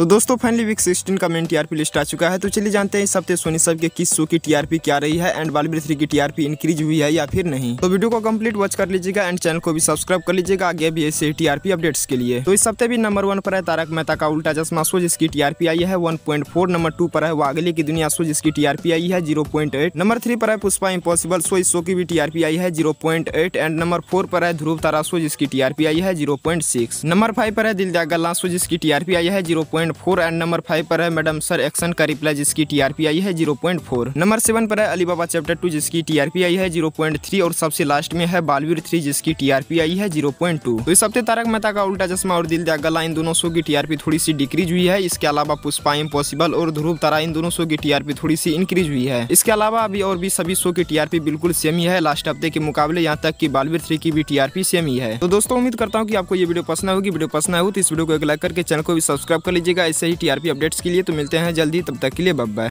तो दोस्तों finally week sixteen का मेन टीआरपी लिस्ट आ चुका है तो चलिए जानते हैं इस हफ्ते सोनी सब के किस शो की टीआरपी क्या रही है एंड बालबीर थ्री की टीआरपी इंक्रीज हुई है या फिर नहीं तो वीडियो को कंप्लीट वॉच कर लीजिएगा एंड चैनल को भी सब्सक्राइब कर लीजिएगा आगे भी ऐसे टीआरपी अपडेट्स के लिए तो इस हफ्ते भी नंबर वन पर है तारक मेहता का उल्टा चश्मा शो जिसकी टीआरपी आई है one point four number two पर है वागली की दुनिया शो जिसकी टीआरपी आई है zero point eight number three पर है पुष्पा इम्पॉसिबल शो इस शो की भी टीआरपी आई है zero point eight and number four पर है ध्रुव तारा शो जिसकी टीआरपी आई है zero point six number five पर है दिल जागल्ला शो जिसकी टीआरपी आई है zero point point four and number five पर है मैडम सर एक्शन का रिप्लाई जिसकी टीआरपी आई है zero point four number seven पर है अलीबाबा चैप्टर टू जिसकी टीआरपी आई है जीरो पॉइंट थ्री और सबसे लास्ट में है बालवीर थ्री जिसकी टीआरपी आई है जीरो पॉइंट टू तो इस हफ्ते तारक मेहता का उल्टा चश्मा और दिल गला इन दोनों शो की टीआरपी थोड़ी सी डिक्रीज हुई है इसके अलावा पुष्पा इम्पॉसिबल और ध्रुव तारा इन दोनों शो की टीआरपी थोड़ी सी इंक्रीज हुई है इसके अलावा अभी और भी सभी शो की टीआरपी बिल्कुल सेम ही है लास्ट हफ्ते के मुकाबले यहाँ तक की बालवीर थ्री की भी टीआरपी सेम ही है तो दोस्तों उम्मीद करता हूँ की आपको ये वीडियो पसंद होगी वीडियो पसंद हो तो इस वीडियो को एक लाइक करके चैनल को भी सब्सक्राइब कर लीजिएगा रहिएगा ऐसे ही टीआरपी अपडेट्स के लिए तो मिलते हैं जल्दी तब तक के लिए बब्बा